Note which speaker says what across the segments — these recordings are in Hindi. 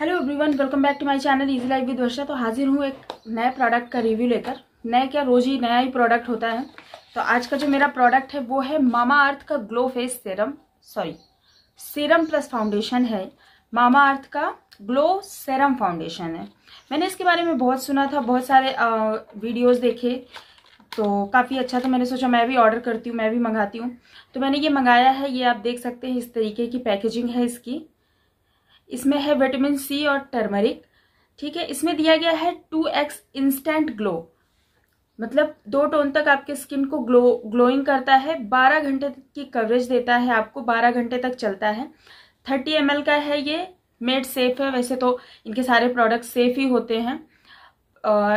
Speaker 1: hello everyone welcome back to my channel easy life with Varsha तो हाजिर हूँ एक नए प्रोडक्ट का रिव्यू लेकर नए क्या रोज ही नया ही प्रोडक्ट होता है तो आज का जो मेरा प्रोडक्ट है वो है मामा अर्थ का glow face serum sorry serum plus foundation है मामा अर्थ का ग्लो सीरम फाउंडेशन है मैंने इसके बारे में बहुत सुना था बहुत सारे वीडियोज़ देखे तो काफ़ी अच्छा था मैंने सोचा मैं भी ऑर्डर करती हूँ मैं भी मंगाती हूँ तो मैंने ये मंगाया है ये आप देख सकते हैं इस तरीके की पैकेजिंग है इसकी इसमें है विटामिन सी और टर्मरिक ठीक है इसमें दिया गया है टू एक्स इंस्टेंट ग्लो मतलब दो टोन तक आपके स्किन को ग्लो ग्लोइंग करता है बारह घंटे की कवरेज देता है आपको बारह घंटे तक चलता है थर्टी एम का है ये मेड सेफ है वैसे तो इनके सारे प्रोडक्ट सेफ ही होते हैं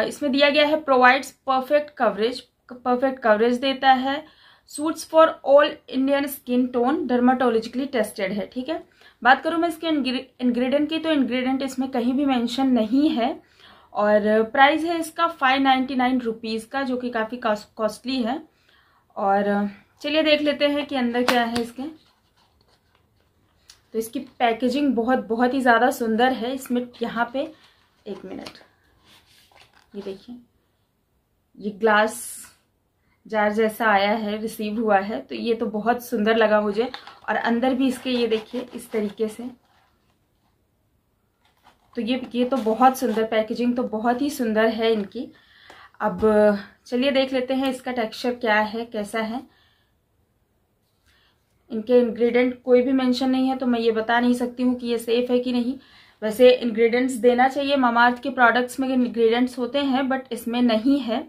Speaker 1: इसमें दिया गया है provides perfect coverage perfect coverage देता है suits for all Indian skin tone dermatologically tested है ठीक है बात करूँ मैं इसके इंग्रेडिएंट की तो इंग्रेडिएंट इसमें कहीं भी मेंशन नहीं है और प्राइस है इसका फाइव नाइन्टी नाइन रुपीज़ का जो कि काफ़ी कॉस्टली है और चलिए देख लेते हैं कि अंदर क्या है इसके तो इसकी पैकेजिंग बहुत बहुत ही ज़्यादा सुंदर है इसमें यहाँ पे एक मिनट ये देखिए ये ग्लास जार जैसा आया है रिसीव हुआ है तो ये तो बहुत सुंदर लगा मुझे और अंदर भी इसके ये देखिए इस तरीके से तो ये ये तो बहुत सुंदर पैकेजिंग तो बहुत ही सुंदर है इनकी अब चलिए देख लेते हैं इसका टेक्सचर क्या है कैसा है इनके इंग्रेडिएंट कोई भी मेंशन नहीं है तो मैं ये बता नहीं सकती हूँ कि ये सेफ़ है कि नहीं वैसे इंग्रेडिएंट्स देना चाहिए ममार्थ के प्रोडक्ट्स में इंग्रेडिएंट्स होते हैं बट इसमें नहीं है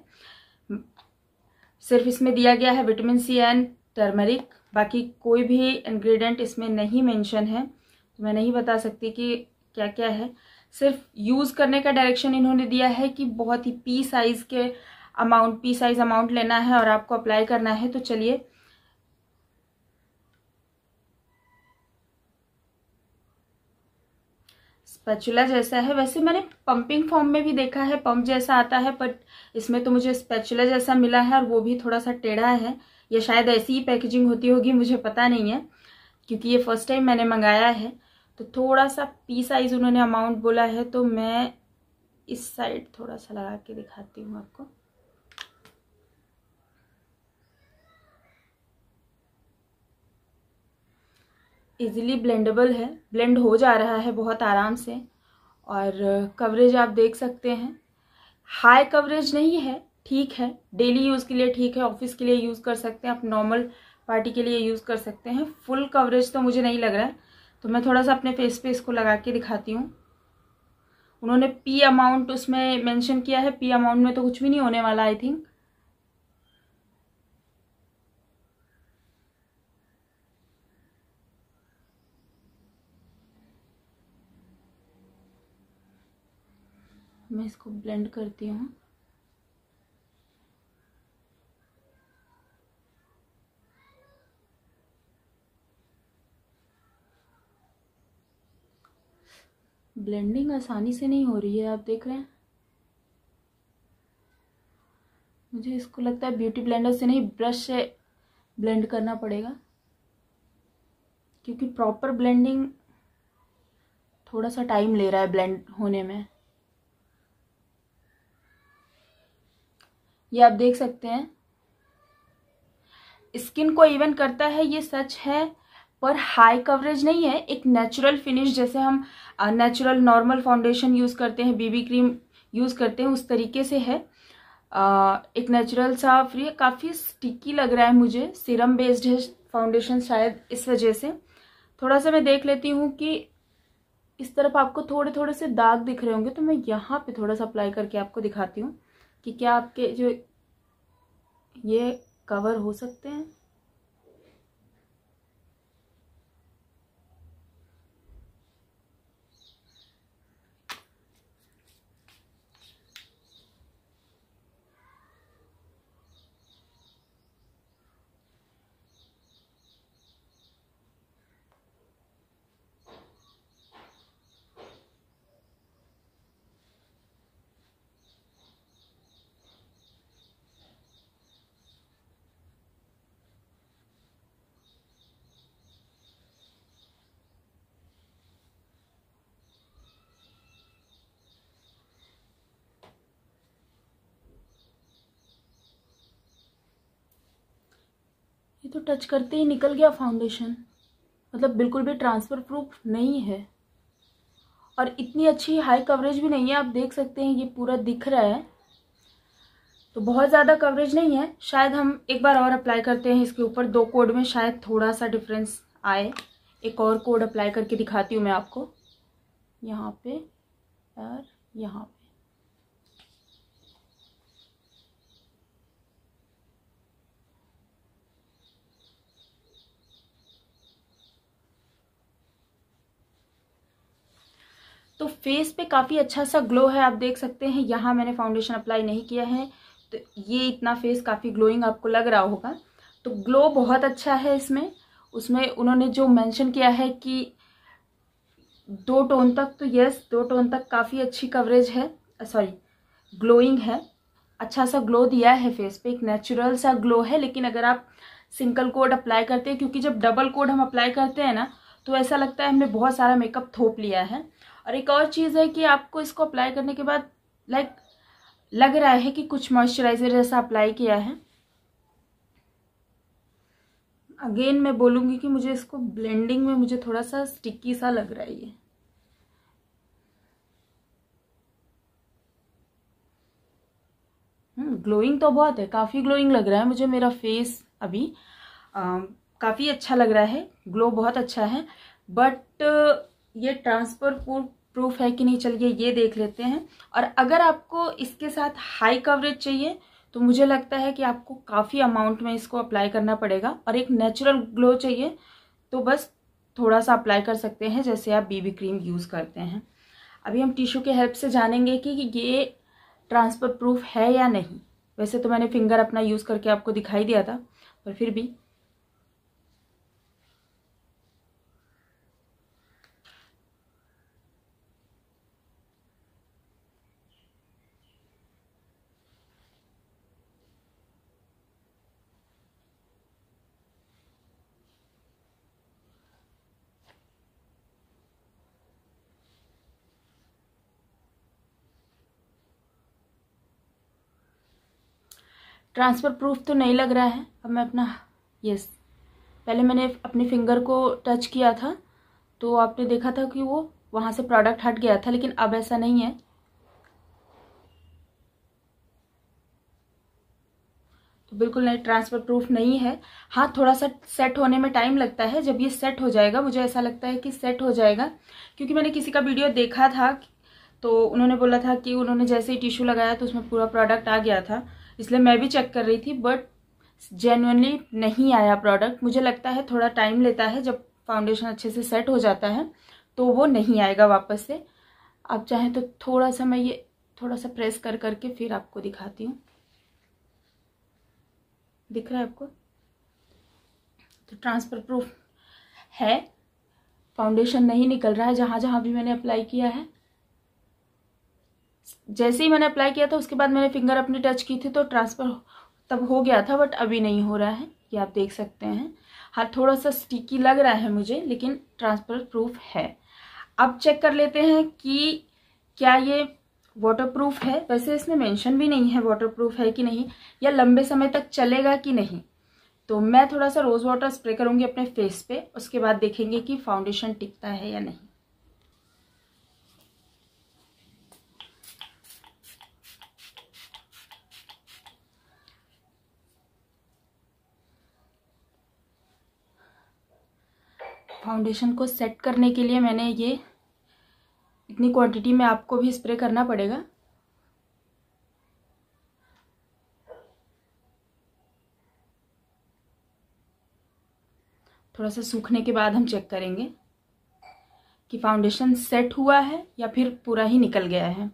Speaker 1: सिर्फ इसमें दिया गया है विटामिन सी एंड टर्मरिक बाकी कोई भी इंग्रेडिएंट इसमें नहीं मेंशन है तो मैं नहीं बता सकती कि क्या क्या है सिर्फ यूज़ करने का डायरेक्शन इन्होंने दिया है कि बहुत ही पी साइज़ के अमाउंट पी साइज़ अमाउंट लेना है और आपको अप्लाई करना है तो चलिए स्पैचुला जैसा है वैसे मैंने पंपिंग फॉर्म में भी देखा है पंप जैसा आता है बट इसमें तो मुझे स्पैचुला जैसा मिला है और वो भी थोड़ा सा टेढ़ा है या शायद ऐसी ही पैकेजिंग होती होगी मुझे पता नहीं है क्योंकि ये फर्स्ट टाइम मैंने मंगाया है तो थोड़ा सा पी साइज़ उन्होंने अमाउंट बोला है तो मैं इस साइड थोड़ा सा लगा के दिखाती हूँ आपको इजीली ब्लेंडेबल है ब्लेंड हो जा रहा है बहुत आराम से और कवरेज uh, आप देख सकते हैं हाई कवरेज नहीं है ठीक है डेली यूज़ के लिए ठीक है ऑफिस के लिए यूज़ कर सकते हैं आप नॉर्मल पार्टी के लिए यूज़ कर सकते हैं फुल कवरेज तो मुझे नहीं लग रहा है तो मैं थोड़ा सा अपने फेस पे इसको लगा के दिखाती हूँ उन्होंने पी अमाउंट उसमें मेंशन किया है पी अमाउंट में तो कुछ भी नहीं होने वाला आई थिंक मैं इसको ब्लेंड करती हूँ ब्लेंडिंग आसानी से नहीं हो रही है आप देख रहे हैं मुझे इसको लगता है ब्यूटी ब्लेंडर से नहीं ब्रश से ब्लेंड करना पड़ेगा क्योंकि प्रॉपर ब्लेंडिंग थोड़ा सा टाइम ले रहा है ब्लेंड होने में ये आप देख सकते हैं स्किन को इवन करता है ये सच है पर हाई कवरेज नहीं है एक नेचुरल फिनिश जैसे हम नेचुरल नॉर्मल फाउंडेशन यूज़ करते हैं बीबी क्रीम यूज़ करते हैं उस तरीके से है आ, एक नेचुरल सा फ्री काफ़ी स्टिकी लग रहा है मुझे सीरम बेस्ड है फाउंडेशन शायद इस वजह से थोड़ा सा मैं देख लेती हूँ कि इस तरफ आपको थोड़े थोड़े से दाग दिख रहे होंगे तो मैं यहाँ पे थोड़ा सा अप्लाई करके आपको दिखाती हूँ कि क्या आपके जो ये कवर हो सकते हैं ये तो टच करते ही निकल गया फाउंडेशन मतलब बिल्कुल भी ट्रांसफ़र प्रूफ नहीं है और इतनी अच्छी हाई कवरेज भी नहीं है आप देख सकते हैं ये पूरा दिख रहा है तो बहुत ज़्यादा कवरेज नहीं है शायद हम एक बार और अप्लाई करते हैं इसके ऊपर दो कोड में शायद थोड़ा सा डिफरेंस आए एक और कोड अप्लाई करके दिखाती हूँ मैं आपको यहाँ पे और यहाँ पे तो फेस पे काफ़ी अच्छा सा ग्लो है आप देख सकते हैं यहाँ मैंने फाउंडेशन अप्लाई नहीं किया है तो ये इतना फेस काफ़ी ग्लोइंग आपको लग रहा होगा तो ग्लो बहुत अच्छा है इसमें उसमें उन्होंने जो मेंशन किया है कि दो टोन तक तो यस दो टोन तक काफ़ी अच्छी कवरेज है सॉरी ग्लोइंग है अच्छा सा ग्लो दिया है फेस पे एक नेचुरल सा ग्लो है लेकिन अगर आप सिंगल कोड अप्लाई करते हैं क्योंकि जब डबल कोड हम अप्लाई करते हैं ना तो ऐसा लगता है हमने बहुत सारा मेकअप थोप लिया है और एक और चीज़ है कि आपको इसको अप्लाई करने के बाद लाइक लग रहा है कि कुछ मॉइस्चराइज़र जैसा अप्लाई किया है अगेन मैं बोलूँगी कि मुझे इसको ब्लेंडिंग में मुझे थोड़ा सा स्टिकी सा लग रहा है ये ग्लोइंग हम्म, तो बहुत है काफ़ी ग्लोइंग लग रहा है मुझे मेरा फेस अभी काफ़ी अच्छा लग रहा है ग्लो बहुत अच्छा है बट ये ट्रांसफर प्रूफ है कि नहीं चलिए ये देख लेते हैं और अगर आपको इसके साथ हाई कवरेज चाहिए तो मुझे लगता है कि आपको काफ़ी अमाउंट में इसको अप्लाई करना पड़ेगा और एक नेचुरल ग्लो चाहिए तो बस थोड़ा सा अप्लाई कर सकते हैं जैसे आप बीबी क्रीम यूज़ करते हैं अभी हम टिश्यू के हेल्प से जानेंगे कि ये ट्रांसफर प्रूफ है या नहीं वैसे तो मैंने फिंगर अपना यूज़ करके आपको दिखाई दिया था पर फिर भी ट्रांसफ़र प्रूफ तो नहीं लग रहा है अब मैं अपना यस पहले मैंने अपने फिंगर को टच किया था तो आपने देखा था कि वो वहाँ से प्रोडक्ट हट गया था लेकिन अब ऐसा नहीं है तो बिल्कुल नहीं ट्रांसफ़र प्रूफ नहीं है हाँ थोड़ा सा सेट होने में टाइम लगता है जब ये सेट हो जाएगा मुझे ऐसा लगता है कि सेट हो जाएगा क्योंकि मैंने किसी का वीडियो देखा था तो उन्होंने बोला था कि उन्होंने जैसे ही टिश्यू लगाया तो उसमें पूरा प्रोडक्ट आ गया था इसलिए मैं भी चेक कर रही थी बट जेन्यनली नहीं आया प्रोडक्ट मुझे लगता है थोड़ा टाइम लेता है जब फाउंडेशन अच्छे से सेट हो जाता है तो वो नहीं आएगा वापस से आप चाहें तो थोड़ा सा मैं ये थोड़ा सा प्रेस कर करके फिर आपको दिखाती हूँ दिख रहा है आपको तो ट्रांसफ़र प्रूफ है फाउंडेशन नहीं निकल रहा है जहाँ जहाँ भी मैंने अप्लाई किया है जैसे ही मैंने अप्लाई किया था उसके बाद मैंने फिंगर अपनी टच की थी तो ट्रांसफ़र तब हो गया था बट अभी नहीं हो रहा है ये आप देख सकते हैं हाँ थोड़ा सा स्टिकी लग रहा है मुझे लेकिन ट्रांसफ़र प्रूफ है अब चेक कर लेते हैं कि क्या ये वाटर प्रूफ है वैसे इसमें मेंशन भी नहीं है वाटर प्रूफ है कि नहीं या लंबे समय तक चलेगा कि नहीं तो मैं थोड़ा सा रोज़ वाटर स्प्रे करूँगी अपने फेस पे उसके बाद देखेंगे कि फाउंडेशन टिकता है या नहीं फाउंडेशन को सेट करने के लिए मैंने ये इतनी क्वांटिटी में आपको भी स्प्रे करना पड़ेगा थोड़ा सा सूखने के बाद हम चेक करेंगे कि फाउंडेशन सेट हुआ है या फिर पूरा ही निकल गया है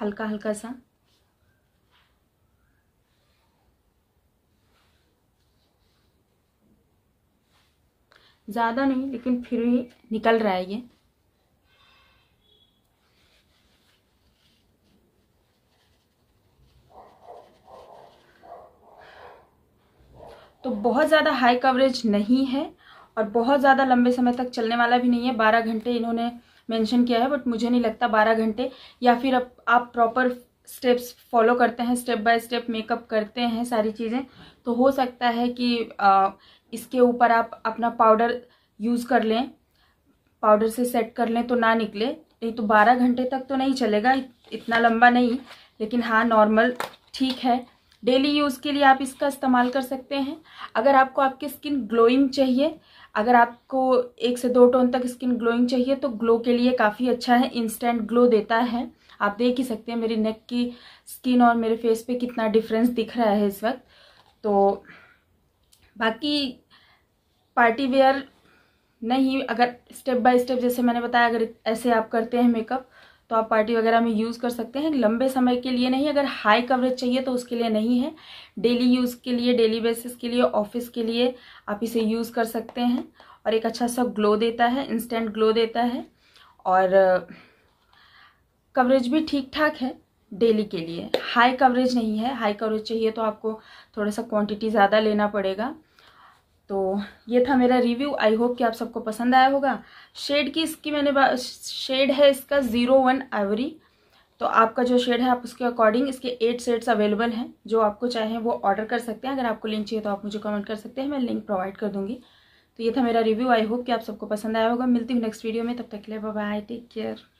Speaker 1: हल्का हल्का सा ज़्यादा नहीं लेकिन फिर भी निकल रहा है ये तो बहुत ज़्यादा हाई कवरेज नहीं है और बहुत ज़्यादा लंबे समय तक चलने वाला भी नहीं है बारह घंटे इन्होंने मेंशन किया है बट मुझे नहीं लगता बारह घंटे या फिर अब आप प्रॉपर स्टेप्स फॉलो करते हैं स्टेप बाय स्टेप मेकअप करते हैं सारी चीज़ें तो हो सकता है कि आ, इसके ऊपर आप अपना पाउडर यूज़ कर लें पाउडर से सेट कर लें तो ना निकले नहीं तो बारह घंटे तक तो नहीं चलेगा इतना लंबा नहीं लेकिन हाँ नॉर्मल ठीक है डेली यूज़ के लिए आप इसका इस्तेमाल कर सकते हैं अगर आपको आपकी स्किन ग्लोइंग चाहिए अगर आपको एक से दो टोन तक स्किन ग्लोइंग चाहिए तो ग्लो के लिए काफ़ी अच्छा है इंस्टेंट ग्लो देता है आप देख ही सकते हैं मेरी नेक की स्किन और मेरे फेस पे कितना डिफरेंस दिख रहा है इस वक्त तो बाकी पार्टी वेयर नहीं अगर स्टेप बाय स्टेप जैसे मैंने बताया अगर ऐसे आप करते हैं मेकअप तो आप पार्टी वगैरह में यूज़ कर सकते हैं लंबे समय के लिए नहीं अगर हाई कवरेज चाहिए तो उसके लिए नहीं है डेली यूज़ के लिए डेली बेसिस के लिए ऑफिस के लिए आप इसे यूज़ कर सकते हैं और एक अच्छा सा ग्लो देता है इंस्टेंट ग्लो देता है और कवरेज uh, भी ठीक ठाक है डेली के लिए हाई कवरेज नहीं है हाई कवरेज चाहिए तो आपको थोड़ा सा क्वांटिटी ज़्यादा लेना पड़ेगा तो ये था मेरा रिव्यू आई होप कि आप सबको पसंद आया होगा शेड की इसकी मैंने शेड है इसका ज़ीरो वन आवरी तो आपका जो शेड है आप उसके अकॉर्डिंग इसके एट शेड्स अवेलेबल हैं जो आपको चाहे वो ऑर्डर कर सकते हैं अगर आपको लिंक चाहिए तो आप मुझे कमेंट कर सकते हैं मैं लिंक प्रोवाइड कर दूँगी तो ये था मेरा रिव्यू आई होप कि आप सबको पसंद आया होगा मिलती हूँ नेक्स्ट वीडियो में तब तक के लिए बाय टेक केयर